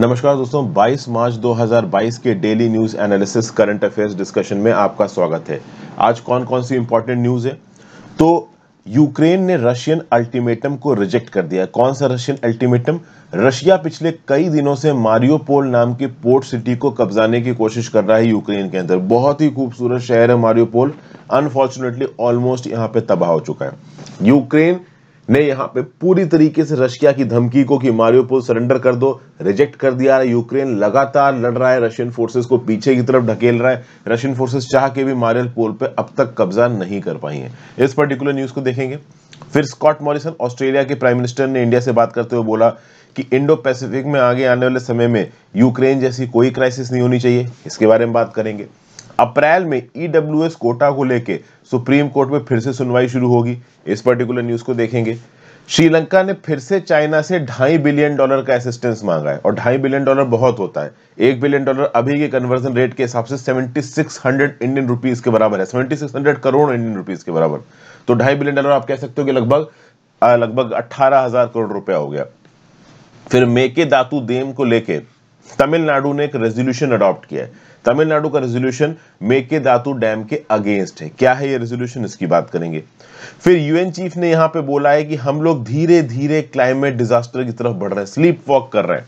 नमस्कार दोस्तों 22 मार्च 2022 के daily news analysis current affairs discussion में आपका स्वागत है आज कौन कौन सी इंपॉर्टेंट न्यूज है तो यूक्रेन ने रशियन अल्टीमेटम को रिजेक्ट कर दिया कौन सा रशियन अल्टीमेटम रशिया पिछले कई दिनों से मारियोपोल नाम की पोर्ट सिटी को कब्जाने की कोशिश कर रहा है यूक्रेन के अंदर बहुत ही खूबसूरत शहर है मारियोपोल अनफॉर्चुनेटली ऑलमोस्ट यहाँ पे तबाह हो चुका है यूक्रेन ने यहां पे पूरी तरीके से रशिया की धमकी को कि मारियोपोल सरेंडर कर दो रिजेक्ट कर दिया है यूक्रेन लगातार लड़ रहा है रशियन फोर्सेस को पीछे की तरफ ढकेल रहा है रशियन फोर्सेस चाह के भी मारियोपोल पे अब तक कब्जा नहीं कर पाई है इस पर्टिकुलर न्यूज को देखेंगे फिर स्कॉट मॉरिसन ऑस्ट्रेलिया के प्राइम मिनिस्टर ने इंडिया से बात करते हुए बोला कि इंडो पैसिफिक में आगे आने वाले समय में यूक्रेन जैसी कोई क्राइसिस नहीं होनी चाहिए इसके बारे में बात करेंगे अप्रैल में ईडब्ल्यूएस e कोटा को लेकर सुप्रीम कोर्ट में फिर से सुनवाई शुरू होगी इस पर्टिकुलर न्यूज को देखेंगे श्रीलंका ने फिर से चाइना से ढाई बिलियन डॉलर का असिस्टेंस मांगा है और ढाई बिलियन डॉलर बहुत होता है एक बिलियन डॉलर अभी के कन्वर्जन रेट के हिसाब से 7600 इंडियन रुपीस के बराबर है 7600 करोड़ इंडियन रुपीस के बराबर तो ढाई बिलियन डॉलर आप कह सकते हो कि लगभग लगभग अट्ठारह हजार करोड़ रुपया हो गया फिर मेके दातु देम को लेकर तमिलनाडु ने एक रेजोल्यूशन अडॉप्ट किया है तमिलनाडु का रेजोल्यूशन मेके दातु डैम के अगेंस्ट है क्या है ये रेजोल्यूशन इसकी बात करेंगे फिर यूएन चीफ ने यहां पे बोला है कि हम लोग धीरे धीरे क्लाइमेट डिजास्टर की तरफ बढ़ रहे हैं स्लीप वॉक कर रहे हैं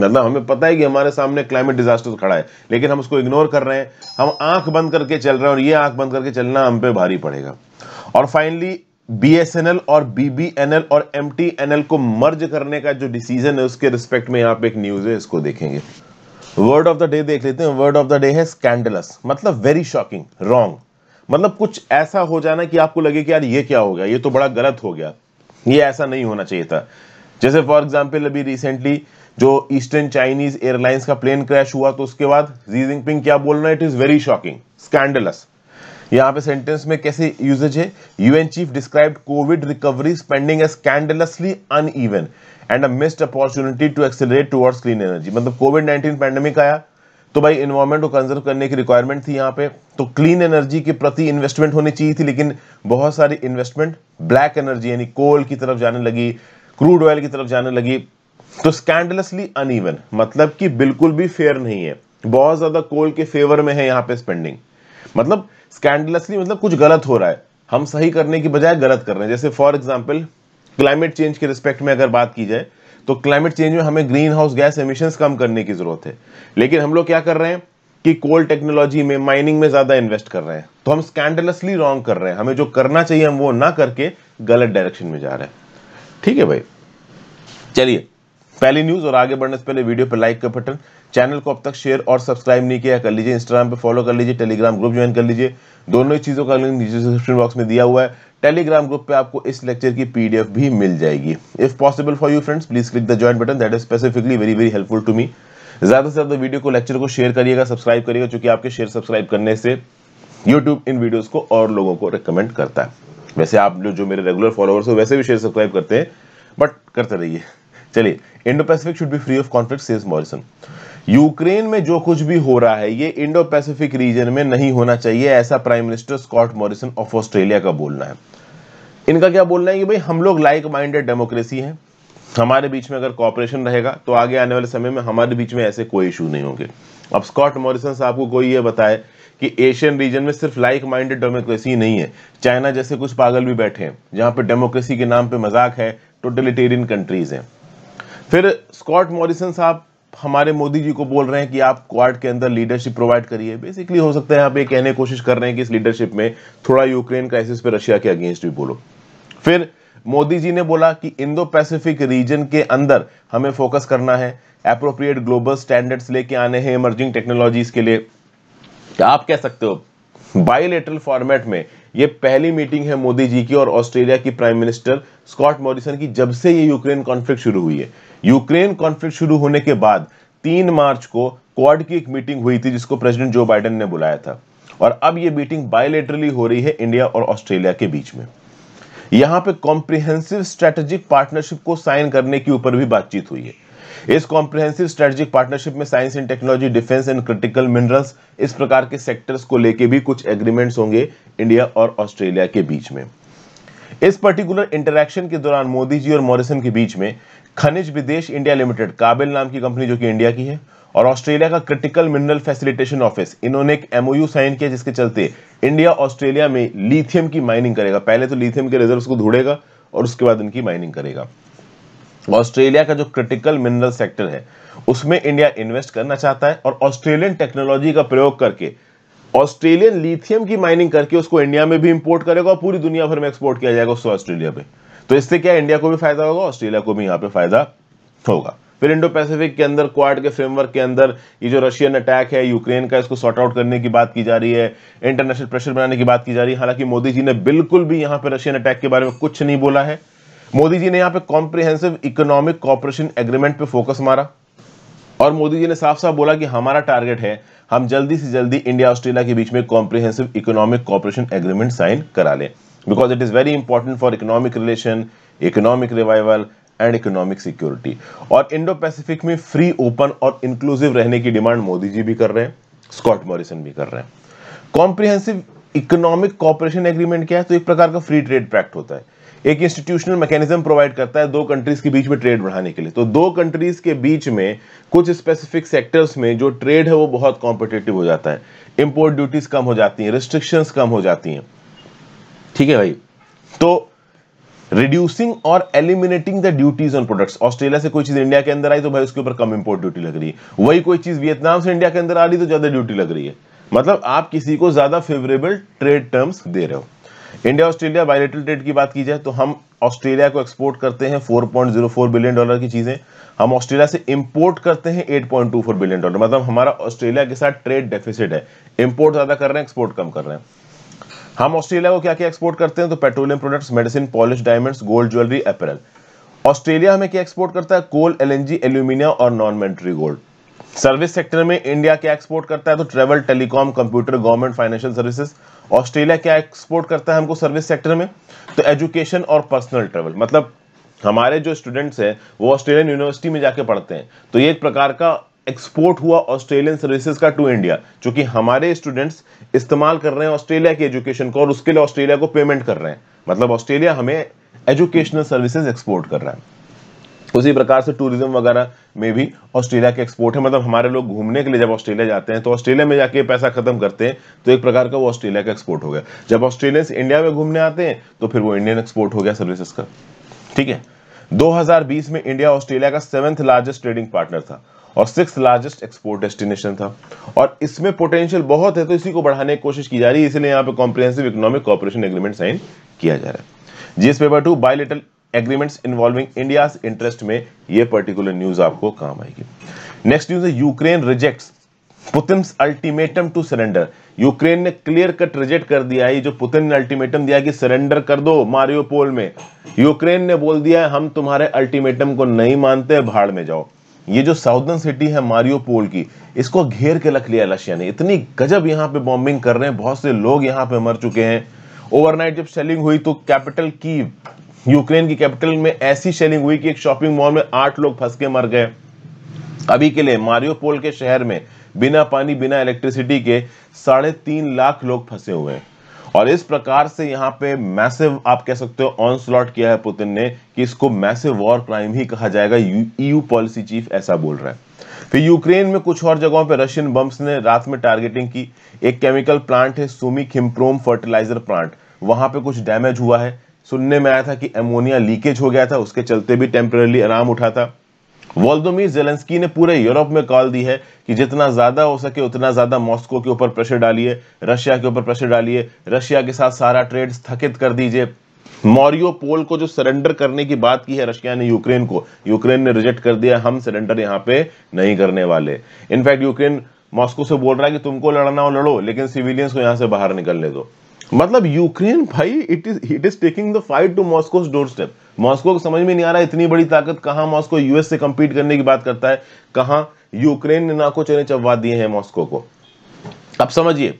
मतलब हमें पता है कि हमारे सामने क्लाइमेट डिजास्टर खड़ा है लेकिन हम उसको इग्नोर कर रहे हैं हम आंख बंद करके चल रहे हैं और ये आंख बंद करके चलना हम पे भारी पड़ेगा और फाइनली बीएसएनएल और बीबीएनएल और एमटीएनएल को मर्ज करने का जो डिसीजन है उसके रिस्पेक्ट में यहाँ पे एक न्यूज है इसको देखेंगे वर्ड ऑफ द डे देख लेते हैं वर्ड ऑफ द डे है स्कैंडलस मतलब वेरी शॉकिंग रॉन्ग मतलब कुछ ऐसा हो जाना कि आपको लगे कि यार ये क्या हो गया ये तो बड़ा गलत हो गया ये ऐसा नहीं होना चाहिए था जैसे फॉर एग्जाम्पल अभी रिसेंटली जो ईस्टर्न चाइनीज एयरलाइंस का प्लेन क्रैश हुआ तो उसके बाद जी जिंगपिंग क्या बोल रहे हैं it is very shocking scandalous यहाँ पे सेंटेंस में कैसे यूजेज है UN chief describe Covid recovery spending scandalously even and a missed opportunity to accelerate towards clean energy मतलब कोविड नाइन्टीन पैंडेमिक आया तो भाई इन्वायरमेंट को कंजर्व करने की रिक्वायरमेंट थी यहाँ पे तो क्लीन एनर्जी के प्रति इन्वेस्टमेंट होनी चाहिए थी लेकिन बहुत सारी इन्वेस्टमेंट ब्लैक एनर्जी यानी कोल की तरफ जाने लगी क्रूड ऑयल की तरफ जाने लगी तो स्कैंडलसली अनइवन मतलब कि बिल्कुल भी फेयर नहीं है बहुत ज्यादा कोल के फेवर में है यहाँ पे स्पेंडिंग मतलब स्कैंडलसली मतलब कुछ गलत हो रहा है हम सही करने की बजाय गलत कर रहे हैं जैसे फॉर एग्जाम्पल क्लाइमेट चेंज के रिस्पेक्ट में अगर बात की जाए तो क्लाइमेट चेंज में हमें ग्रीन हाउस गैस एमिशन कम करने की जरूरत है लेकिन हम लोग क्या कर रहे हैं कि कोल टेक्नोलॉजी में माइनिंग में ज्यादा इन्वेस्ट कर रहे हैं तो हम स्कैंडलसली रॉन्ग कर रहे हैं हमें जो करना चाहिए हम वो ना करके गलत डायरेक्शन में जा रहे हैं ठीक है भाई चलिए पहली न्यूज और आगे बढ़ने से पहले वीडियो पर लाइक का बटन चैनल को अब तक शेयर और सब्सक्राइब नहीं किया कर लीजिए इंस्टाग्राम पे फॉलो कर लीजिए टेलीग्राम ग्रुप ज्वाइन कर लीजिए दोनों ही चीज़ों का लिंक नीचे डिस्क्रिप्शन बॉक्स में दिया हुआ है टेलीग्राम ग्रुप पे आपको इस लेक्चर की पीडीएफ भी मिल जाएगी if possible for you friends please click the join button that is specifically very very helpful to me ज़्यादा से ज़्यादा वीडियो को लेक्चर को शेयर करिएगा सब्सक्राइब करिएगा चूँकि आपके शेयर सब्सक्राइब करने से यूट्यूब इन वीडियोज़ को और लोगों को रिकमेंड करता है वैसे आप जो मेरे रेगुलर फॉलोअर्स हो वैसे भी शेयर सब्सक्राइब करते हैं बट करते रहिए चलिए Indo Pacific should be free of conflict says Morrison Ukraine में जो कुछ भी हो रहा है ये इंडो पैसिफिक रीजन में नहीं होना चाहिए ऐसा prime minister Scott Morrison of Australia का बोलना है इनका क्या बोलना है कि भाई हम लोग लाइक माइंडेड डेमोक्रेसी हैं हमारे बीच में अगर कॉपरेशन रहेगा तो आगे आने वाले समय में हमारे बीच में ऐसे कोई इशू नहीं होंगे अब स्कॉट मॉरिसन साहब को कोई ये बताए कि एशियन रीजन में सिर्फ लाइक माइंडेड डेमोक्रेसी नहीं है चाइना जैसे कुछ पागल भी बैठे हैं जहां पर डेमोक्रेसी के नाम पे मजाक है टोटलिटेरियन कंट्रीज हैं फिर स्कॉट मॉरिसन साहब हमारे मोदी जी को बोल रहे हैं कि आप क्वाड के अंदर लीडरशिप प्रोवाइड करिए बेसिकली हो सकता है आप ये कहने की कोशिश कर रहे हैं कि इस लीडरशिप में थोड़ा यूक्रेन क्राइसिस पे रशिया के अगेंस्ट भी बोलो फिर मोदी जी ने बोला कि इंडो पैसिफिक रीजन के अंदर हमें फोकस करना है अप्रोप्रिएट ग्लोबल स्टैंडर्ड्स लेके आने हैं इमर्जिंग टेक्नोलॉजीज के लिए आप कह सकते हो बायोलेटरल फॉर्मेट में ये पहली मीटिंग है मोदी जी की और ऑस्ट्रेलिया की प्राइम मिनिस्टर स्कॉट मॉरिसन की जब से ये यूक्रेन कॉन्फ्लिक्ट शुरू हुई है यूक्रेन कॉन्फ्लिक्ट शुरू होने के बाद तीन मार्च को क्वाड की एक मीटिंग हुई थी जिसको प्रेसिडेंट जो बाइडेन ने बुलाया था और अब यह मीटिंग बायोलेटरली हो रही है इंडिया और ऑस्ट्रेलिया के बीच में यहां पे कॉम्प्रिहेंसिव स्ट्रेटेजिक पार्टनरशिप को साइन करने के ऊपर भी बातचीत हुई है इस कॉम्प्रिहेंसिव स्ट्रेटेजिक पार्टनरशिप में science and technology defence and critical minerals इस प्रकार के सेक्टर्स को लेके भी कुछ एग्रीमेंट्स होंगे इंडिया और ऑस्ट्रेलिया के बीच में इस पर्टिकुलर इंटरेक्शन के दौरान मोदी जी और मॉरिसन के बीच में खनिज विदेश इंडिया लिमिटेड काबिल नाम की कंपनी जो कि इंडिया की है और ऑस्ट्रेलिया का क्रिटिकल मिनरल फैसिलिटेशन ऑफिस इन्होंने एक एमओयू साइन किया जिसके चलते इंडिया ऑस्ट्रेलिया में लिथियम की माइनिंग करेगा पहले तो लिथियम के रिजर्व को ढूंढेगा और उसके बाद इनकी माइनिंग करेगा ऑस्ट्रेलिया का जो क्रिटिकल मिनरल सेक्टर है उसमें इंडिया इन्वेस्ट करना चाहता है और ऑस्ट्रेलियन टेक्नोलॉजी का प्रयोग करके ऑस्ट्रेलियन लिथियम की माइनिंग करके उसको इंडिया में भी इंपोर्ट करेगा और पूरी दुनिया भर में एक्सपोर्ट किया जाएगा उसको ऑस्ट्रेलिया में तो इससे क्या इंडिया को भी फायदा होगा ऑस्ट्रेलिया को भी यहाँ पे फायदा होगा फिर इंडो पैसिफिक के अंदर क्वाड के फ्रेमवर्क के अंदर ये जो रशियन अटैक है यूक्रेन का इसको सॉर्ट आउट करने की बात की जा रही है इंटरनेशनल प्रेशर बनाने की बात की जा रही है हालांकि मोदी जी ने बिल्कुल भी यहां पे रशियन अटैक के बारे में कुछ नहीं बोला है मोदी जी ने यहाँ पे कॉम्प्रिहेंसिव इकोनॉमिक कॉपरेशन एग्रीमेंट पे फोकस मारा और मोदी जी ने साफ साफ बोला कि हमारा टारगेट है हम जल्दी से जल्दी इंडिया ऑस्ट्रेलिया के बीच में comprehensive economic cooperation agreement sign करा लें because it is very important for economic relation, economic revival and economic security और इंडो पैसिफिक में फ्री ओपन और इंक्लूसिव रहने की डिमांड मोदी जी भी कर रहे हैं स्कॉट मॉरिसन भी कर रहे हैं कॉम्प्रिहेंसिव इकोनॉमिक कॉपरेशन एग्रीमेंट क्या है तो एक प्रकार का फ्री ट्रेड पैक्ट होता है एक इंस्टीट्यूशनल मैकेनिज्म प्रोवाइड करता है दो कंट्रीज के बीच में ट्रेड बढ़ाने के लिए तो दो कंट्रीज के बीच में कुछ स्पेसिफिक सेक्टर्स में जो ट्रेड है वो बहुत कॉम्पिटेटिव हो जाता है इंपोर्ट ड्यूटीज कम हो जाती हैं रिस्ट्रिक्शंस कम हो जाती हैं ठीक है भाई तो रिड्यूसिंग और eliminating the duties on products Australia से कोई चीज इंडिया के अंदर आई तो भाई उसके ऊपर कम इंपोर्ट ड्यूटी लग रही है वही कोई चीज वियतनाम से इंडिया के अंदर आ रही तो ज्यादा ड्यूटी लग रही है मतलब आप किसी को ज्यादा फेवरेबल ट्रेड टर्म्स दे रहे हो इंडिया ऑस्ट्रेलिया बायोलेटल ट्रेड की बात की जाए तो हम ऑस्ट्रेलिया को एक्सपोर्ट करते हैं 4.04 बिलियन डॉलर की चीजें हम ऑस्ट्रेलिया से इंपोर्ट करते हैं 8.24 बिलियन डॉलर मतलब हमारा ऑस्ट्रेलिया के साथ ट्रेड डेफिसिट है इंपोर्ट ज्यादा कर रहे हैं एक्सपोर्ट कम कर रहे हैं हम ऑस्ट्रेलिया को क्या क्या एक्सपोर्ट करते हैं तो petroleum products medicine polish diamonds gold jewellery apparel Australia हमें क्या एक्सपोर्ट करता है कोल एलएनजी एल्यूमिनियम और non monetary gold service sector में इंडिया क्या एक्सपोर्ट करता है तो travel telecom computer government financial services Australia क्या एक्सपोर्ट करता है हमको सर्विस सेक्टर में तो एजुकेशन और पर्सनल ट्रेवल मतलब हमारे जो स्टूडेंट्स हैं वो ऑस्ट्रेलियन यूनिवर्सिटी में जाके पढ़ते हैं तो ये एक प्रकार का एक्सपोर्ट हुआ ऑस्ट्रेलियन सर्विसेज का टू इंडिया जो कि हमारे स्टूडेंट्स इस्तेमाल कर रहे हैं ऑस्ट्रेलिया की एजुकेशन को और उसके लिए ऑस्ट्रेलिया को पेमेंट कर रहे हैं मतलब ऑस्ट्रेलिया हमें एजुकेशनल सर्विसेज एक्सपोर्ट कर रहा है उसी प्रकार से टूरिज्म वगैरह में भी ऑस्ट्रेलिया के एक्सपोर्ट है मतलब हमारे लोग घूमने के लिए जब ऑस्ट्रेलिया जाते हैं तो ऑस्ट्रेलिया में जाके पैसा खत्म करते हैं तो एक प्रकार का वो ऑस्ट्रेलिया का एक्सपोर्ट हो गया जब ऑस्ट्रेलियंस इंडिया में घूमने आते हैं तो फिर वो इंडियन एक्सपोर्ट हो गया सर्विसेज का ठीक है 2020 में इंडिया ऑस्ट्रेलिया का सेवेंथ लार्जेस्ट ट्रेडिंग पार्टनर था और सिक्स लार्जेस्ट एक्सपोर्ट डेस्टिनेशन था और इसमें पोटेंशियल बहुत है तो इसी को बढ़ाने की कोशिश की जा रही है इसलिए यहाँ पे comprehensive economic cooperation agreement sign किया जा रहा है GS paper two by agreements involving India interest में यह पर्टिकुलर न्यूज आपको काम आएगी नेक्स्ट न्यूज है Ukraine reject Putin ultimatum to surrender Ukraine ने क्लियर कट रिजेक्ट कर दिया है जो पुतिन ने अल्टीमेटम दिया कि सरेंडर कर दो मारियोपोल में यूक्रेन ने बोल दिया हम तुम्हारे अल्टीमेटम को नहीं मानते भाड़ में जाओ ये जो साउदर्न सिटी है मारियोपोल की इसको घेर के रख लिया रशिया ने इतनी गजब यहाँ पे बॉम्बिंग कर रहे हैं बहुत से लोग यहाँ पे मर चुके हैं ओवरनाइट जब शेलिंग हुई तो कैपिटल की यूक्रेन की कैपिटल में ऐसी शेलिंग हुई कि एक शॉपिंग मॉल में आठ लोग फंस के मर गए अभी के लिए मारियोपोल के शहर में बिना पानी बिना इलेक्ट्रिसिटी के साढ़े तीन लाख लोग फंसे हुए हैं और इस प्रकार से यहाँ पे मैसिव आप कह सकते हो ऑन स्लॉट किया है पुतिन ने कि इसको मैसिव वॉर क्राइम ही कहा जाएगा ईयू पॉलिसी चीफ ऐसा बोल रहा है फिर यूक्रेन में कुछ और जगहों पे रशियन बम्ब्स ने रात में टारगेटिंग की एक केमिकल प्लांट है सुमी खिमप्रोम फर्टिलाइजर प्लांट वहां पे कुछ डैमेज हुआ है सुनने में आया था कि एमोनिया लीकेज हो गया था उसके चलते भी टेम्परेली आराम उठा था वोल्दोमीर जेलेंस्की ने पूरे यूरोप में कॉल दी है कि जितना ज़्यादा हो सके उतना ज़्यादा मॉस्को के ऊपर प्रेशर डालिए रशिया के ऊपर प्रेशर डालिए रशिया के साथ सारा ट्रेड स्थगित कर दीजिए पोल को जो सरेंडर करने की बात की है रशिया ने यूक्रेन को यूक्रेन ने रिजेक्ट कर दिया हम सरेंडर यहां पे नहीं करने वाले इनफैक्ट यूक्रेन मॉस्को से बोल रहा है कि तुमको लड़ना हो लड़ो लेकिन सिविलियंस को यहां से बाहर निकलने दो मतलब यूक्रेन भाई it is it is taking the fight to Moscow doorstep Moscow को समझ में नहीं आ रहा इतनी बड़ी ताकत कहां मॉस्को यूएस से कंपीट करने की बात करता है कहां यूक्रेन ने नाको चने चबवा दिए हैं मॉस्को को अब समझिए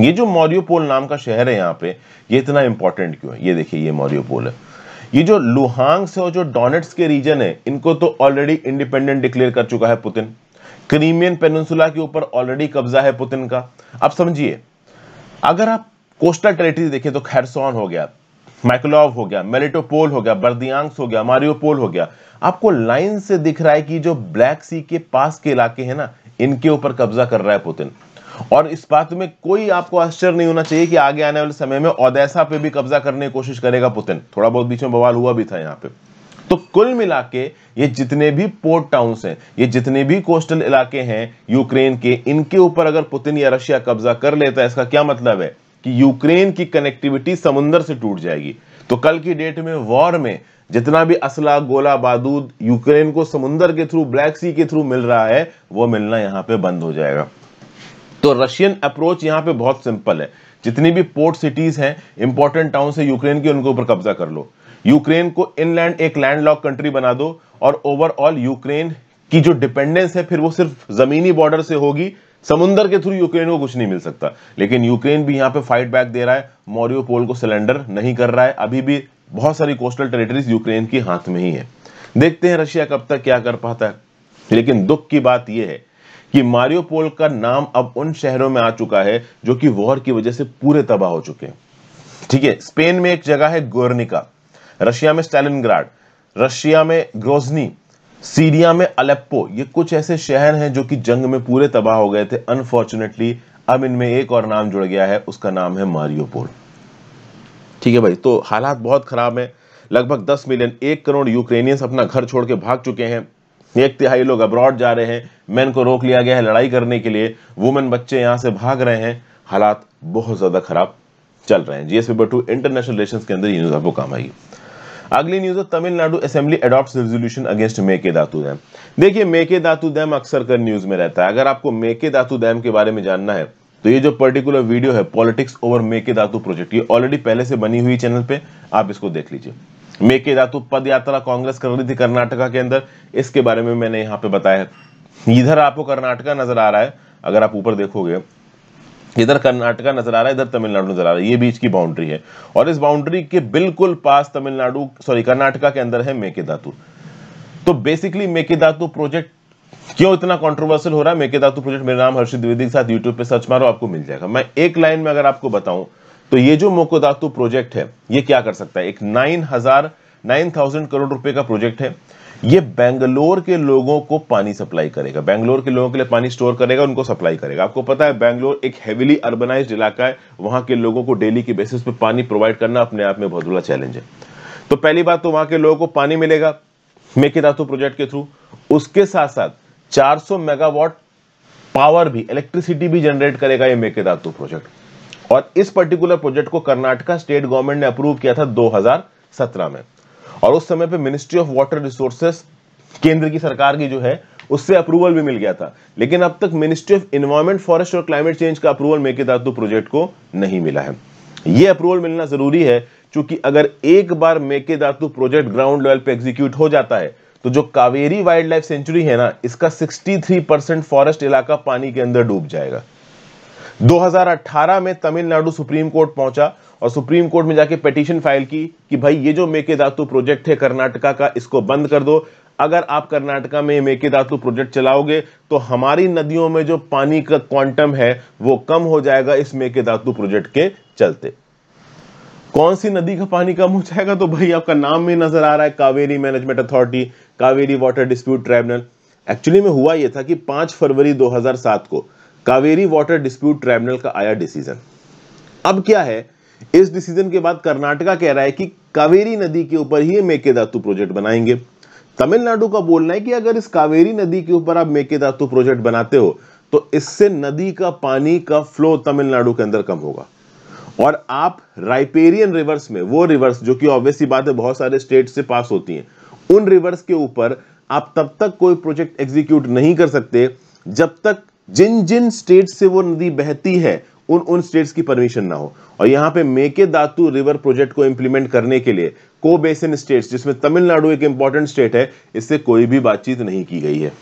ये जो मॉरियोपोल नाम का शहर है यहां पे ये इतना इंपॉर्टेंट क्यों है ये देखिए ये मॉरियोपोल है ये जो लुहांग से और जो डोनेट्स के रीजन है इनको तो ऑलरेडी इंडिपेंडेंट डिक्लेयर कर चुका है पुतिन क्रीमियन पेनसुला के ऊपर ऑलरेडी कब्जा है पुतिन का अब समझिए अगर आप कोस्टल टेरिटरी देखें तो खैरसौन हो गया माइक्रोव हो गया मेलेटोपोल हो गया बर्दियांग्स हो गया मारियोपोल हो गया आपको लाइन से दिख रहा है कि जो ब्लैक सी के पास के इलाके हैं ना इनके ऊपर कब्जा कर रहा है पुतिन और इस बात में कोई आपको आश्चर्य नहीं होना चाहिए कि आगे आने वाले समय में ओदैसा पे भी कब्जा करने की कोशिश करेगा पुतिन थोड़ा बहुत बीच में बवाल हुआ भी था यहाँ पे तो कुल मिला के ये जितने भी पोर्ट टाउन्स हैं ये जितने भी कोस्टल इलाके हैं यूक्रेन के इनके ऊपर अगर पुतिन या रशिया कब्जा कर लेता है इसका क्या मतलब है कि यूक्रेन की कनेक्टिविटी समुंदर से टूट जाएगी तो कल की डेट में वॉर में जितना भी असला गोला बादूद यूक्रेन को समुद्र के थ्रू ब्लैक सी के थ्रू मिल रहा है वो मिलना यहां पे बंद हो जाएगा तो रशियन अप्रोच यहां पे बहुत सिंपल है जितनी भी पोर्ट सिटीज हैं इंपॉर्टेंट टाउन है यूक्रेन की उनके ऊपर कब्जा कर लो यूक्रेन को इनलैंड एक लैंडलॉक कंट्री बना दो और ओवरऑल यूक्रेन की जो डिपेंडेंस है फिर वो सिर्फ जमीनी बॉर्डर से होगी समुद्र के थ्रू यूक्रेन को कुछ नहीं मिल सकता लेकिन यूक्रेन भी यहां पे फाइट बैक दे रहा है मोरियोपोल को सिलेंडर नहीं कर रहा है अभी भी बहुत सारी कोस्टल टेरिटरीज यूक्रेन के हाथ में ही है देखते हैं रशिया कब तक क्या कर पाता है लेकिन दुख की बात यह है कि मारियोपोल का नाम अब उन शहरों में आ चुका है जो कि वॉर की वजह से पूरे तबाह हो चुके हैं ठीक है स्पेन में एक जगह है गोर्निका रशिया में स्टालिनग्राड रशिया में ग्रोजनी सीरिया में अलेप्पो ये कुछ ऐसे शहर हैं जो कि जंग में पूरे तबाह हो गए थे अनफॉर्चुनेटली अब इनमें एक और नाम जुड़ गया है उसका नाम है मारियोपोल ठीक है भाई तो हालात बहुत खराब है लगभग 10 मिलियन एक करोड़ यूक्रेनियंस अपना घर छोड़ के भाग चुके हैं एक तिहाई लोग अब्रॉड जा रहे हैं मैन को रोक लिया गया है लड़ाई करने के लिए वुमेन बच्चे यहां से भाग रहे हैं हालात बहुत ज़्यादा खराब चल रहे हैं जीएसपी बटू इंटरनेशनल रिलेशन के अंदर ये न्यूज़ आपको काम आएगी अगली न्यूज है Tamil Nadu assembly adopt resolution against Mekedatu dam देखिए मेके दातू डैम अक्सर कर न्यूज में रहता है अगर आपको मेके दातू डैम के बारे में जानना है तो ये जो पर्टिकुलर वीडियो है politics over Mekedatu project ये ऑलरेडी पहले से बनी हुई चैनल पे आप इसको देख लीजिए मेके दातू पद यात्रा कांग्रेस कर रही थी कर्नाटका के अंदर इसके बारे में मैंने यहाँ पे बताया है इधर आपको कर्नाटका नजर आ रहा है अगर आप ऊपर देखोगे इधर कर्नाटका नजर आ रहा है इधर तमिलनाडु नजर आ रहा है ये बीच की बाउंड्री है और इस बाउंड्री के बिल्कुल पास तमिलनाडु सॉरी कर्नाटका के अंदर है मेकेदातु तो बेसिकली मेकेदातु प्रोजेक्ट क्यों इतना कंट्रोवर्सियल हो रहा है मेकेदातु प्रोजेक्ट मेरा नाम हर्षित द्विवेदी के साथ यूट्यूब पे सर्च मारो आपको मिल जाएगा मैं एक लाइन में अगर आपको बताऊं तो ये जो मोकोदातु प्रोजेक्ट है ये क्या कर सकता है एक नाइन हजार नाइन थाउजेंड करोड़ रुपए का प्रोजेक्ट है ये बेंगलोर के लोगों को पानी सप्लाई करेगा बेंगलोर के लोगों के लिए पानी स्टोर करेगा उनको सप्लाई करेगा आपको पता है बेंगलोर एक हेविली अर्बनाइज इलाका है वहां के लोगों को डेली के बेसिस पे पानी प्रोवाइड करना अपने आप में बहुत बड़ा चैलेंज है तो पहली बात तो वहां के लोगों को पानी मिलेगा धातु प्रोजेक्ट के थ्रू उसके साथ साथ चार मेगावाट पावर भी इलेक्ट्रिसिटी भी जनरेट करेगा ये धातु प्रोजेक्ट और इस पर्टिकुलर प्रोजेक्ट को कर्नाटका स्टेट गवर्नमेंट ने अप्रूव किया था 2017 में और उस समय पे मिनिस्ट्री ऑफ वाटर रिसोर्सेस केंद्र की सरकार की जो है उससे अप्रूवल भी मिल गया था लेकिन अब तक मिनिस्ट्री ऑफ इन्वायरमेंट फॉरेस्ट और क्लाइमेट चेंज का अप्रूवल मेके दातु प्रोजेक्ट को नहीं मिला है यह अप्रूवल मिलना जरूरी है क्योंकि अगर एक बार Mekedatu project ground level पे एग्जीक्यूट हो जाता है तो जो कावेरी वाइल्ड लाइफ सेंचुरी है ना इसका 63 परसेंट फॉरेस्ट इलाका पानी के अंदर डूब जाएगा 2018 में तमिलनाडु सुप्रीम कोर्ट पहुंचा और सुप्रीम कोर्ट में जाके पिटीशन फाइल की कि भाई ये जो मेकेदातु प्रोजेक्ट है कर्नाटका का इसको बंद कर दो अगर आप कर्नाटका में मेकेदातु प्रोजेक्ट चलाओगे तो हमारी नदियों में जो पानी का क्वांटम है वो कम हो जाएगा इस मेकेदातु प्रोजेक्ट के चलते कौन सी नदी का पानी कम हो जाएगा तो भाई आपका नाम भी नजर आ रहा है Cauvery management authority Cauvery water dispute tribunal actually में हुआ यह था कि 5 फरवरी 2007 को कावेरी वाटर डिस्प्यूट ट्राइब्यूनल का आया डिसीजन अब क्या है इस डिसीजन के बाद कर्नाटका कह रहा है कि कावेरी नदी के ऊपर ही मेकेदातु प्रोजेक्ट बनाएंगे तमिलनाडु का बोलना है कि अगर इस कावेरी नदी के ऊपर आप मेकेदातु प्रोजेक्ट बनाते हो तो इससे नदी का पानी का फ्लो तमिलनाडु के अंदर कम होगा और आप राइपेरियन रिवर्स में वो रिवर्स जो कि ऑब्वियसली बात है बहुत सारे स्टेट से पास होती हैं उन रिवर्स के ऊपर आप तब तक कोई प्रोजेक्ट एग्जीक्यूट नहीं कर सकते जब तक जिन जिन स्टेट से वो नदी बहती है उन उन स्टेट्स की परमिशन ना हो और यहां पे मेके दातु रिवर प्रोजेक्ट को इंप्लीमेंट करने के लिए को बेसिन स्टेट जिसमें तमिलनाडु एक इंपॉर्टेंट स्टेट है इससे कोई भी बातचीत नहीं की गई है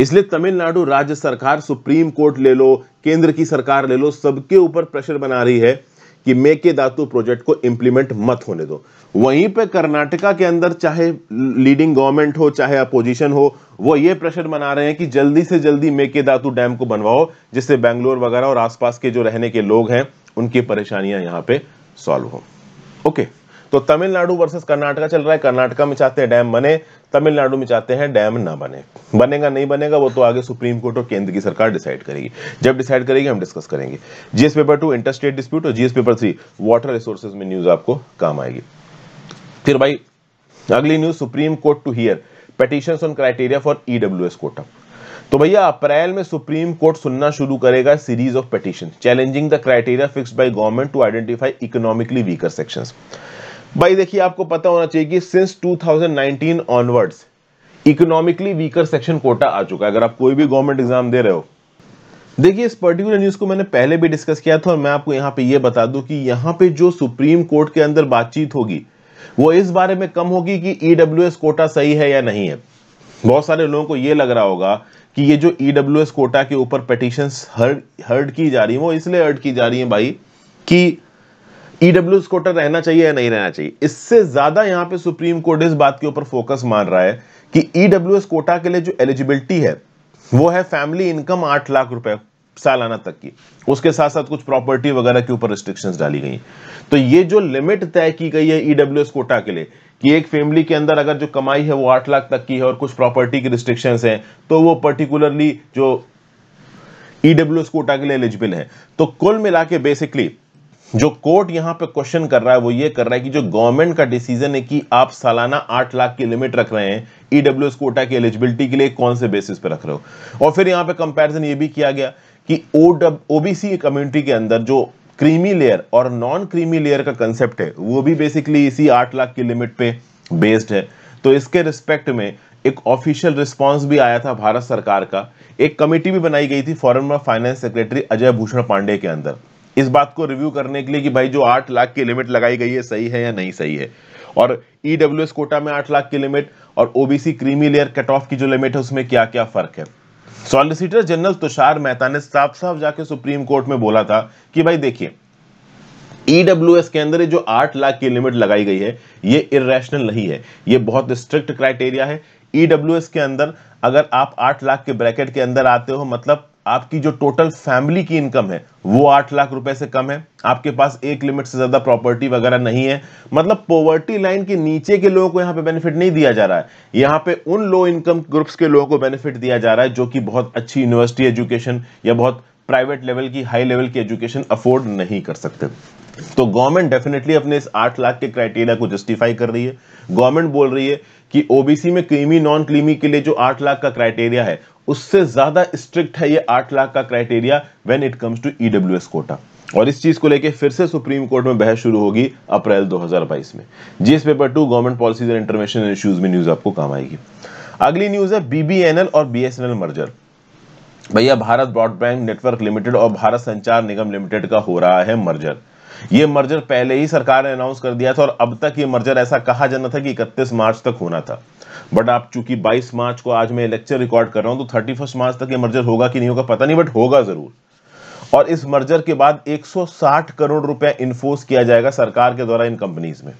इसलिए तमिलनाडु राज्य सरकार सुप्रीम कोर्ट ले लो केंद्र की सरकार ले लो सबके ऊपर प्रेशर बना रही है कि मेके दातु प्रोजेक्ट को इंप्लीमेंट मत होने दो वहीं पे कर्नाटका के अंदर चाहे लीडिंग गवर्नमेंट हो चाहे अपोजिशन हो वो ये प्रेशर बना रहे हैं कि जल्दी से जल्दी मेके दातु डैम को बनवाओ जिससे बेंगलोर वगैरह और आसपास के जो रहने के लोग हैं उनकी परेशानियां यहां पे सॉल्व हो ओके तो तमिलनाडु वर्सेस कर्नाटका चल रहा है कर्नाटका में चाहते हैं डैम बने तमिलनाडु में चाहते हैं डैम ना बने बनेगा नहीं बनेगा वो तो आगे सुप्रीम कोर्ट और केंद्र की सरकार डिसाइड करेगी जब डिसाइड करेगी हम डिस्कस करेंगे GS paper two inter state dispute और GS paper three water resources में न्यूज आपको काम आएगी फिर भाई अगली news Supreme Court to hear petition on criteria for EW quota तो भैया अप्रैल में सुप्रीम कोर्ट सुनना शुरू करेगा series of petition challenging the criteria fixed by government to identify economically weaker sections भाई देखिए आपको पता होना चाहिए कि since 2019 onwards economically weaker section quota आ चुका है अगर आप कोई भी गवर्नमेंट एग्जाम दे रहे हो देखिए इस पर्टिकुलर न्यूज़ को मैंने पहले भी डिस्कस किया था और मैं आपको यहाँ पे यह बता दूं कि यहां पे जो सुप्रीम कोर्ट के अंदर बातचीत होगी वो इस बारे में कम होगी कि ईडब्ल्यू e कोटा सही है या नहीं है बहुत सारे लोगों को यह लग रहा होगा कि ये जो ईडब्ल्यू e कोटा के ऊपर पटिशन हर्ड हर्ड की जा रही है वो इसलिए हर्ड की जा रही है भाई कि ईडब्ल्यू e स्कोटर तो रहना चाहिए या नहीं रहना चाहिए इससे ज्यादा यहां पे सुप्रीम कोर्ट इस बात के ऊपर फोकस मान रहा है कि ईडब्ल्यू e कोटा के लिए जो एलिजिबिलिटी है वो है फैमिली इनकम आठ लाख रुपए सालाना तक की उसके साथ साथ कुछ प्रॉपर्टी वगैरह के ऊपर रिस्ट्रिक्शन डाली गई तो ये जो लिमिट तय की गई है ईडब्ल्यू e कोटा के लिए कि एक फैमिली के अंदर अगर जो कमाई है वो आठ लाख तक की है और कुछ प्रॉपर्टी की रिस्ट्रिक्शन है तो वो पर्टिकुलरली जो ईडब्ल्यू कोटा के लिए एलिजिबल है तो कुल मिला के बेसिकली जो कोर्ट यहां पे क्वेश्चन कर रहा है वो ये कर रहा है कि जो गवर्नमेंट का डिसीजन है कि आप सालाना आठ लाख की लिमिट रख रहे हैं ईडब्ल्यू e कोटा की एलिजिबिलिटी के लिए कौन से बेसिस पे रख रहे हो और फिर यहां पे कंपैरिजन ये भी किया गया कि ओबीसी कम्युनिटी के अंदर जो क्रीमी लेयर और नॉन क्रीमी लेयर का कंसेप्ट है वो भी बेसिकली इसी आठ लाख की लिमिट पे बेस्ड है तो इसके रिस्पेक्ट में एक ऑफिशियल रिस्पॉन्स भी आया था भारत सरकार का एक कमेटी भी बनाई गई थी foreign finance secretary Ajay Bhushan Pandey के अंदर इस बात को रिव्यू करने के लिए कि भाई जो आठ लाख की लिमिट लगाई गई है सही है या नहीं सही है और ईडब्ल्यूएस e कोटा में आठ लाख की लिमिट और OBC creamy layer cut off की जो लिमिट है उसमें क्या क्या फर्क है सॉलिसिटर जनरल तुषार मेहता ने साफ साफ जाके सुप्रीम कोर्ट में बोला था कि भाई देखिए ईडब्ल्यूएस e के अंदर जो आठ लाख की लिमिट लगाई गई है ये इेशनल नहीं है ये बहुत स्ट्रिक्ट क्राइटेरिया है ईडब्ल्यूएस e के अंदर अगर आप आठ लाख के ब्रैकेट के अंदर आते हो मतलब आपकी जो टोटल फैमिली की इनकम है वो आठ लाख रुपए से कम है आपके पास एक लिमिट से ज्यादा प्रॉपर्टी वगैरह नहीं है मतलब पॉवर्टी लाइन के नीचे के लोगों को यहां पे बेनिफिट नहीं दिया जा रहा है यहां पे उन लो इनकम ग्रुप्स के लोगों को बेनिफिट दिया जा रहा है जो कि बहुत अच्छी यूनिवर्सिटी एजुकेशन या बहुत प्राइवेट लेवल की हाई लेवल की एजुकेशन अफोर्ड नहीं कर सकते तो गवर्नमेंट डेफिनेटली अपने इस आठ लाख के क्राइटेरिया को जस्टिफाई कर रही है गवर्नमेंट बोल रही है कि ओबीसी में क्रीमी नॉन क्रीमी के लिए जो आठ लाख का क्राइटेरिया है उससे ज्यादा स्ट्रिक्ट है ये आठ लाख का criteria when it comes to EW quota और इस चीज को लेकर फिर से सुप्रीम कोर्ट में बहस शुरू होगी अप्रैल 2022 में GS paper two government policies and intervention issues में न्यूज आपको काम आएगी अगली न्यूज है बीबीएनएल और बीएसएनएल मर्जर भैया भारत ब्रॉडबैंड नेटवर्क लिमिटेड और भारत संचार निगम लिमिटेड का हो रहा है मर्जर ये मर्जर पहले ही सरकार ने अनाउंस कर दिया था और अब तक ये मर्जर ऐसा कहा जाना था कि इकतीस मार्च तक होना था बट आप चूंकि 22 मार्च को आज मैं लेक्चर रिकॉर्ड कर रहा हूं तो 31 मार्च तक ये मर्जर होगा कि नहीं होगा पता नहीं बट होगा जरूर और इस मर्जर के बाद 160 करोड़ रुपया इन्फोर्स किया जाएगा सरकार के द्वारा इन कंपनीज में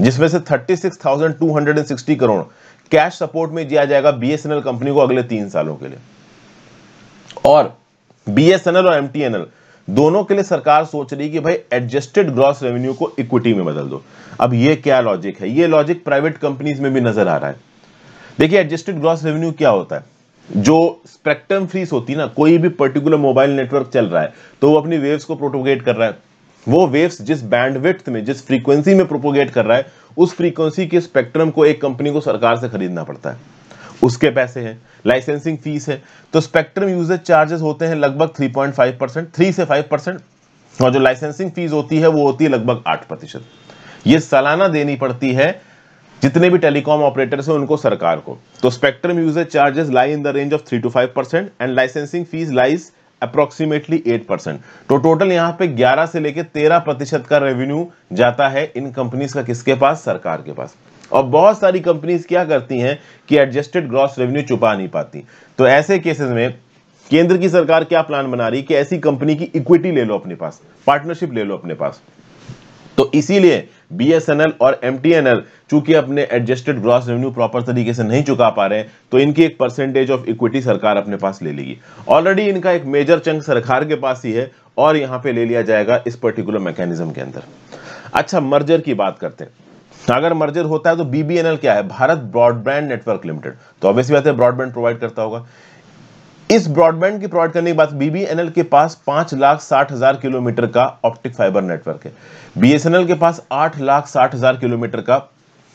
जिसमें से 36,260 करोड़ कैश सपोर्ट में दिया जाएगा बीएसएनएल कंपनी को अगले तीन सालों के लिए और बीएसएनएल और एमटीएनएल दोनों के लिए सरकार सोच रही कि भाई एडजस्टेड ग्रॉस रेवेन्यू को इक्विटी में बदल दो अब ये क्या लॉजिक है ये लॉजिक प्राइवेट कंपनीज में भी नजर आ रहा है देखिए एडजस्टेड ग्रॉस रेवेन्यू क्या होता है जो स्पेक्ट्रम फ्रीज होती है ना कोई भी पर्टिकुलर मोबाइल नेटवर्क चल रहा है तो वो अपनी वेव्स को प्रोटोगेट कर रहा है वो वेव्स जिस बैंडविथ में जिस फ्रीक्वेंसी में प्रोपोगेट कर रहा है उस फ्रीक्वेंसी के स्पेक्ट्रम को एक कंपनी को सरकार से खरीदना पड़ता है उसके पैसे हैं लाइसेंसिंग फीस है तो स्पेक्ट्रम यूजेज चार्जेस होते हैं लगभग 3.5 परसेंट थ्री से 5 परसेंट और जो लाइसेंसिंग फीस होती है वो होती है लगभग 8 प्रतिशत ये सालाना देनी पड़ती है जितने भी टेलीकॉम ऑपरेटर हैं उनको सरकार को तो spectrum usage charges lie in the range of three to five and licensing fees lies approximately eight तो टोटल यहाँ पे ग्यारह से लेकर तेरह का रेवेन्यू जाता है इन कंपनीज का किसके पास सरकार के पास और बहुत सारी कंपनीज क्या करती हैं कि एडजस्टेड ग्रॉस रेवेन्यू छुपा नहीं पाती तो ऐसे केसेस में केंद्र की सरकार क्या प्लान बना रही कि ऐसी कंपनी की इक्विटी ले लो अपने पास पार्टनरशिप ले लो अपने पास तो इसीलिए बीएसएनएल और एमटीएनएल चूंकि अपने एडजस्टेड ग्रॉस रेवेन्यू प्रॉपर तरीके से नहीं चुका पा रहे तो इनकी एक परसेंटेज ऑफ इक्विटी सरकार अपने पास ले लेगी ऑलरेडी इनका एक मेजर चंक सरकार के पास ही है और यहां पे ले लिया जाएगा इस पर्टिकुलर मैकेनिज्म के अंदर अच्छा मर्जर की बात करते हैं अगर मर्जर होता है तो बीबीएनएल क्या है भारत ब्रॉडबैंड नेटवर्क लिमिटेड तो ऑब्वियसली बात है ब्रॉडबैंड प्रोवाइड करता होगा इस ब्रॉडबैंड की प्रोवाइड करने के बाद बीबीएनएल के पास पांच लाख साठ हजार किलोमीटर का ऑप्टिक फाइबर नेटवर्क है बीएसएनएल के पास आठ लाख साठ हजार किलोमीटर का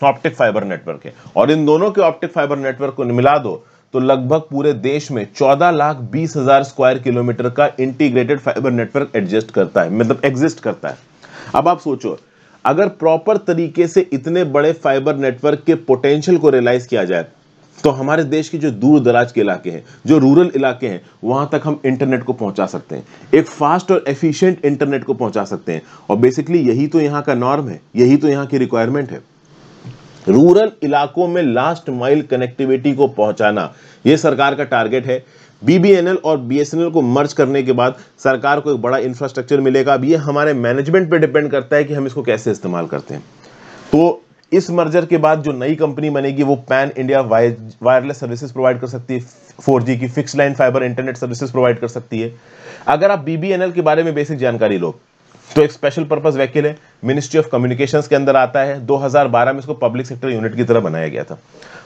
ऑप्टिक फाइबर नेटवर्क है और इन दोनों के ऑप्टिक फाइबर नेटवर्क को मिला दो तो लगभग पूरे देश में चौदह लाख बीस हजार स्क्वायर किलोमीटर का इंटीग्रेटेड फाइबर नेटवर्क एडजस्ट करता है मतलब एग्जिस्ट करता है अब आप सोचो अगर प्रॉपर तरीके से इतने बड़े फाइबर नेटवर्क के पोटेंशियल को रियलाइज किया जाए तो हमारे देश के जो दूर दराज के इलाके हैं जो रूरल इलाके हैं वहां तक हम इंटरनेट को पहुंचा सकते हैं एक फास्ट और एफिशिएंट इंटरनेट को पहुंचा सकते हैं और बेसिकली यही तो यहां का नॉर्म है यही तो यहां की रिक्वायरमेंट है रूरल इलाकों में लास्ट माइल कनेक्टिविटी को पहुंचाना यह सरकार का टारगेट है बीबीएनएल और बीएसएनएल को मर्ज करने के बाद सरकार को एक बड़ा इंफ्रास्ट्रक्चर मिलेगा अब ये हमारे मैनेजमेंट पे डिपेंड करता है कि हम इसको कैसे इस्तेमाल करते हैं तो इस मर्जर के बाद जो नई कंपनी बनेगी वो pan India wireless services provide कर सकती है 4G की fix line fibre internet services provide कर सकती है अगर आप बीबीएनएल के बारे में बेसिक जानकारी लो तो एक स्पेशल पर्पज व्हीकल है मिनिस्ट्री ऑफ कम्युनिकेशन के अंदर आता है दो में इसको पब्लिक सेक्टर यूनिट की तरह बनाया गया था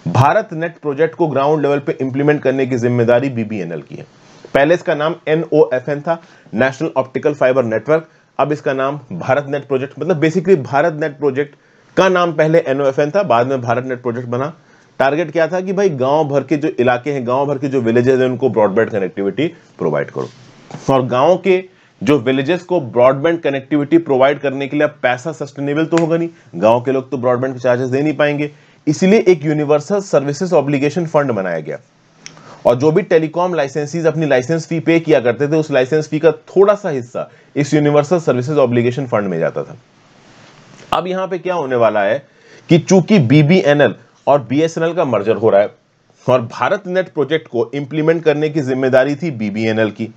भारत नेट प्रोजेक्ट को ग्राउंड लेवल पे इंप्लीमेंट करने की जिम्मेदारी बीबीएनएल की है पहले इसका नाम एनओएफएन था नेशनल ऑप्टिकल फाइबर नेटवर्क अब इसका नाम भारत नेट प्रोजेक्ट मतलब बेसिकली भारत नेट प्रोजेक्ट का नाम पहले एनओएफएन था बाद में भारत नेट प्रोजेक्ट बना टारगेट क्या था कि भाई गांव भर के जो इलाके हैं गांव भर के जो विलेजेस हैं उनको ब्रॉडबैंड कनेक्टिविटी प्रोवाइड करो और गांव के जो विलेजेस को ब्रॉडबैंड कनेक्टिविटी प्रोवाइड करने के लिए पैसा सस्टेनेबल तो होगा नहीं गांव के लोग तो ब्रॉडबैंड के चार्जेस दे नहीं पाएंगे इसलिए एक यूनिवर्सल सर्विसेज ऑब्लिगेशन फंड बनाया गया और जो भी टेलीकॉम लाइसेंसीज अपनी लाइसेंस फी पे किया करते थे उस लाइसेंस फी का थोड़ा सा हिस्सा इस यूनिवर्सल सर्विसेज ऑब्लिगेशन फंड में जाता था अब यहां पे क्या होने वाला है कि चूंकि बीबीएनएल और बीएसएनएल का मर्जर हो रहा है और भारत नेट प्रोजेक्ट को इंप्लीमेंट करने की जिम्मेदारी थी बीबीएनएल की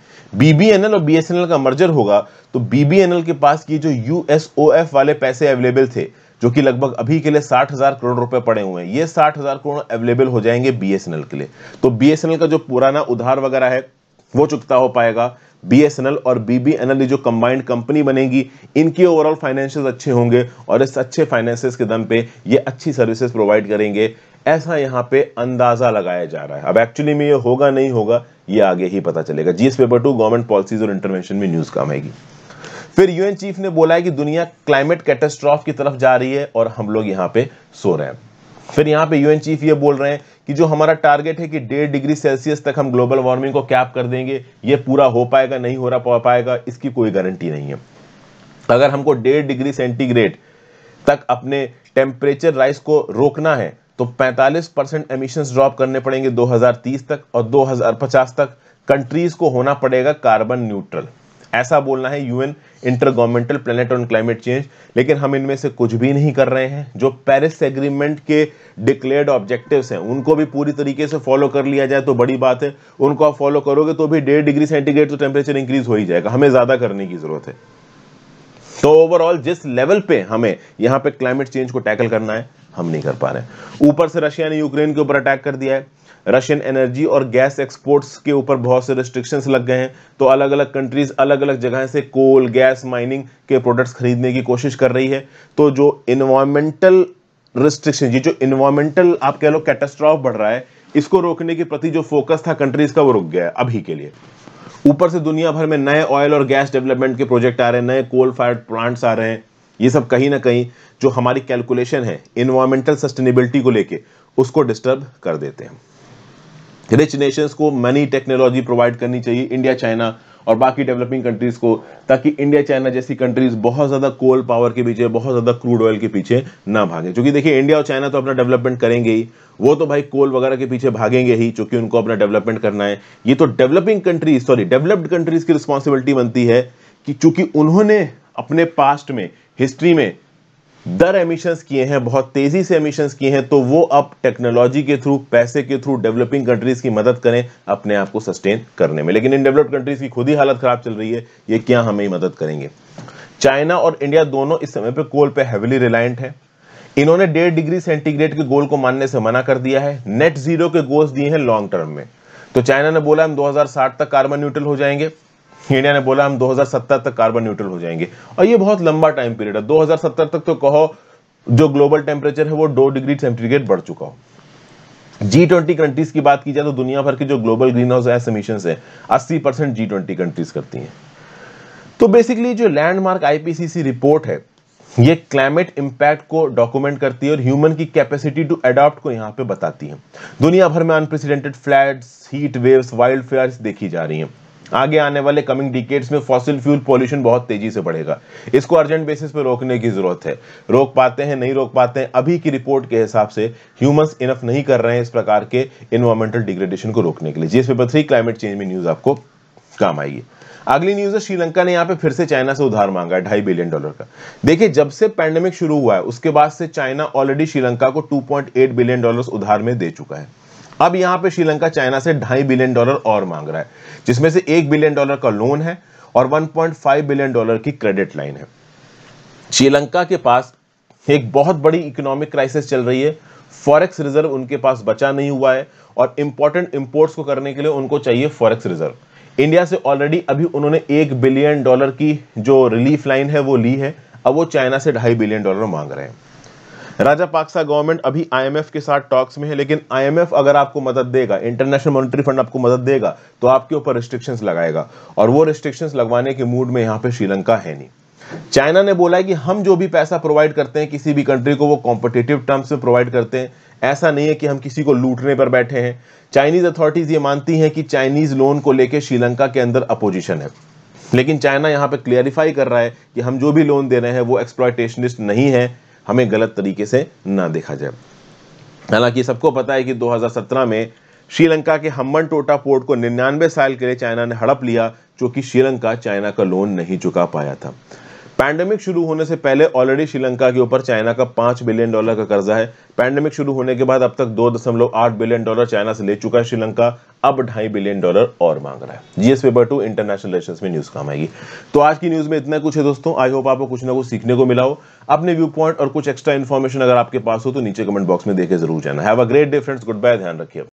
बीबीएनएल और बीएसएनएल का मर्जर होगा तो बीबीएनएल के पास ये जो यूएसओएफ वाले पैसे अवेलेबल थे जो कि लगभग अभी के लिए साठ हजार करोड़ रुपए पड़े हुए हैं ये साठ हजार करोड़ अवेलेबल हो जाएंगे बीएसएनएल के लिए तो बीएसएनएल का जो पुराना उधार वगैरह है वो चुकता हो पाएगा बीएसएनएल और बीबीएनएल जो कंबाइंड कंपनी बनेगी इनके ओवरऑल फाइनेंशियल अच्छे होंगे और इस अच्छे फाइनेंसेस के दम पे ये अच्छी सर्विसेज प्रोवाइड करेंगे ऐसा यहाँ पे अंदाजा लगाया जा रहा है अब एक्चुअली में ये होगा नहीं होगा ये आगे ही पता चलेगा GS paper two government policies और इंटरवेंशन में न्यूज काम आएगी फिर यूएन चीफ ने बोला है कि दुनिया क्लाइमेट कैटेस्ट्रॉफ की तरफ जा रही है और हम लोग यहाँ पे सो रहे हैं फिर यहां पे यूएन चीफ ये बोल रहे हैं कि जो हमारा टारगेट है कि डेढ़ डिग्री सेल्सियस तक हम ग्लोबल वार्मिंग को कैप कर देंगे ये पूरा हो पाएगा नहीं हो रहा पाएगा इसकी कोई गारंटी नहीं है अगर हमको डेढ़ डिग्री सेंटीग्रेड तक अपने टेम्परेचर राइस को रोकना है तो 45 परसेंट एमिशंस ड्रॉप करने पड़ेंगे 2030 तक और 2050 तक कंट्रीज को होना पड़ेगा कार्बन न्यूट्रल ऐसा बोलना है UN inter governmental planet on climate change लेकिन हम इनमें से कुछ भी नहीं कर रहे हैं जो पेरिस एग्रीमेंट के डिक्लेयर्ड ऑब्जेक्टिव्स हैं उनको भी पूरी तरीके से फॉलो कर लिया जाए तो बड़ी बात है उनको आप फॉलो करोगे तो भी डेढ़ डिग्री सेंटीग्रेड तो टेम्परेचर इंक्रीज हो ही जाएगा हमें ज़्यादा करने की ज़रूरत है तो ओवरऑल जिस लेवल पे हमें यहां पे क्लाइमेट चेंज को टैकल करना है हम नहीं कर पा रहे ऊपर से रशिया ने यूक्रेन के ऊपर अटैक कर दिया है रशियन एनर्जी और गैस एक्सपोर्ट्स के ऊपर बहुत से रिस्ट्रिक्शंस लग गए हैं तो अलग अलग कंट्रीज अलग अलग जगह से कोल गैस माइनिंग के प्रोडक्ट्स खरीदने की कोशिश कर रही है तो जो इन्वायरमेंटल रिस्ट्रिक्शन ये जो इन्वायरमेंटल आप कह लो कैटेस्ट्रॉफ बढ़ रहा है इसको रोकने के प्रति जो फोकस था कंट्रीज का वो रुक गया है अभी के लिए ऊपर से दुनिया भर में नए ऑयल और गैस डेवलपमेंट के प्रोजेक्ट आ रहे हैं नए कोल फायर्ड प्लांट्स आ रहे हैं ये सब कहीं ना कहीं जो हमारी कैलकुलेशन है इन्वायरमेंटल सस्टेनेबिलिटी को लेके उसको डिस्टर्ब कर देते हैं रिच नेशंस को मनी टेक्नोलॉजी प्रोवाइड करनी चाहिए इंडिया चाइना और बाकी डेवलपिंग कंट्रीज को ताकि इंडिया चाइना जैसी कंट्रीज बहुत ज़्यादा कोल पावर के पीछे बहुत ज़्यादा क्रूड ऑयल के पीछे ना भागे क्योंकि देखिए इंडिया और चाइना तो अपना डेवलपमेंट करेंगे ही वो तो भाई कोल वगैरह के पीछे भागेंगे ही चूंकि उनको अपना डेवलपमेंट करना है ये तो developing countries sorry developed countries की रिस्पॉन्सिबिलिटी बनती है कि चूंकि उन्होंने अपने पास्ट में हिस्ट्री में दर एमिशंस किए हैं बहुत तेज़ी से एमिशंस किए हैं तो वो अब टेक्नोलॉजी के थ्रू पैसे के थ्रू डेवलपिंग कंट्रीज़ की मदद करें अपने आप को सस्टेन करने में लेकिन इन डेवलप्ड कंट्रीज़ की खुद ही हालत ख़राब चल रही है ये क्या हमें ही मदद करेंगे चाइना और इंडिया दोनों इस समय पर कोल पर हेविली रिलायंट है इन्होंने डेढ़ डिग्री सेंटीग्रेड के गोल को मानने से मना कर दिया है नेट जीरो के गोल्स दिए हैं लॉन्ग टर्म में तो चाइना ने बोला हम 2060 तक कार्बन न्यूट्रल हो जाएंगे इंडिया ने बोला हम 2070 तक कार्बन न्यूट्रल हो जाएंगे और ये बहुत लंबा टाइम पीरियड है 2070 तक तो कहो जो ग्लोबल टेम्परेचर है वो दो डिग्री सेंटीग्रेड बढ़ चुका हो जी ट्वेंटी कंट्रीज की बात की जाए तो दुनिया भर की जो global green house gas emission है अस्सी परसेंट जी ट्वेंटी कंट्रीज करती हैं तो बेसिकली जो लैंडमार्क आईपीसीसी रिपोर्ट है ये क्लाइमेट इम्पैक्ट को डॉक्यूमेंट करती है और ह्यूमन की कैपेसिटी टू एडॉप्ट को यहाँ पे बताती है दुनिया भर में unprecedented floods heat waves wild fire देखी जा रही हैं आगे आने वाले कमिंग डिकेट्स में फॉसिल फ्यूल पॉल्यूशन बहुत तेजी से बढ़ेगा इसको अर्जेंट बेसिस पर रोकने की जरूरत है रोक पाते हैं नहीं रोक पाते हैं अभी की रिपोर्ट के हिसाब से ह्यूमंस इनफ नहीं कर रहे हैं इस प्रकार के इन्वायरमेंटल डिग्रेडेशन को रोकने के लिए जिस पेपर थ्री क्लाइमेट चेंज में न्यूज आपको काम आएगी अगली न्यूज है श्रीलंका ने यहाँ पे फिर से चाइना से उधार मांगा है ढाई बिलियन डॉलर का देखिए जब से पैंडेमिक शुरू हुआ है उसके बाद से चाइना ऑलरेडी श्रीलंका को 2.8 बिलियन डॉलर्स उधार में दे चुका है अब यहां पे श्रीलंका चाइना से ढाई बिलियन डॉलर और मांग रहा है जिसमें से एक बिलियन डॉलर का लोन है और 1.5 बिलियन डॉलर की क्रेडिट लाइन है श्रीलंका के पास एक बहुत बड़ी इकोनॉमिक क्राइसिस चल रही है फॉरेक्स रिजर्व उनके पास बचा नहीं हुआ है और इंपॉर्टेंट इंपोर्ट्स को करने के लिए उनको चाहिए फॉरेक्स रिजर्व इंडिया से ऑलरेडी अभी उन्होंने एक बिलियन डॉलर की जो रिलीफ लाइन है वो ली है अब वो चाइना से ढाई बिलियन डॉलर मांग रहे हैं राजा पाक्सा गवर्नमेंट अभी आईएमएफ के साथ टॉक्स में है लेकिन आईएमएफ अगर आपको मदद देगा इंटरनेशनल मॉनिटरी फंड आपको मदद देगा तो आपके ऊपर रिस्ट्रिक्शंस लगाएगा और वो रिस्ट्रिक्शंस लगवाने के मूड में यहाँ पे श्रीलंका है नहीं चाइना ने बोला है कि हम जो भी पैसा प्रोवाइड करते हैं किसी भी कंट्री को वो कॉम्पिटेटिव टर्म्स में प्रोवाइड करते हैं ऐसा नहीं है कि हम किसी को लूटने पर बैठे हैं चाइनीज अथॉरिटीज ये मानती हैं कि चाइनीज लोन को लेकर श्रीलंका के अंदर अपोजिशन है लेकिन चाइना यहाँ पे क्लियरिफाई कर रहा है कि हम जो भी लोन दे रहे हैं वो एक्सप्लॉयटेशनिस्ट नहीं है हमें गलत तरीके से ना देखा जाए हालांकि सबको पता है कि 2017 में श्रीलंका के हम्बन टोटा पोर्ट को निन्यानवे साल के लिए चाइना ने हड़प लिया जो कि श्रीलंका चाइना का लोन नहीं चुका पाया था पैंडेमिक शुरू होने से पहले ऑलरेडी श्रीलंका के ऊपर चाइना का पांच बिलियन डॉलर का कर्जा है पैंडेमिक शुरू होने के बाद अब तक दो दशमलव आठ बिलियन डॉलर चाइना से ले चुका है श्रीलंका अब ढाई बिलियन डॉलर और मांग रहा है GS paper two international relation में न्यूज काम आएगी तो आज की न्यूज में इतना कुछ है दोस्तों आई होप आपको कुछ ना कुछ सीखने को मिला हो अपने व्यू पॉइंट और कुछ एक्स्ट्रा इन्फॉर्मेशन अगर आपके पास हो तो नीचे कमेंट बॉक्स में देखे जरूर जाना है ग्रेट डिफरेंस गुड बाय ध्यान रखिए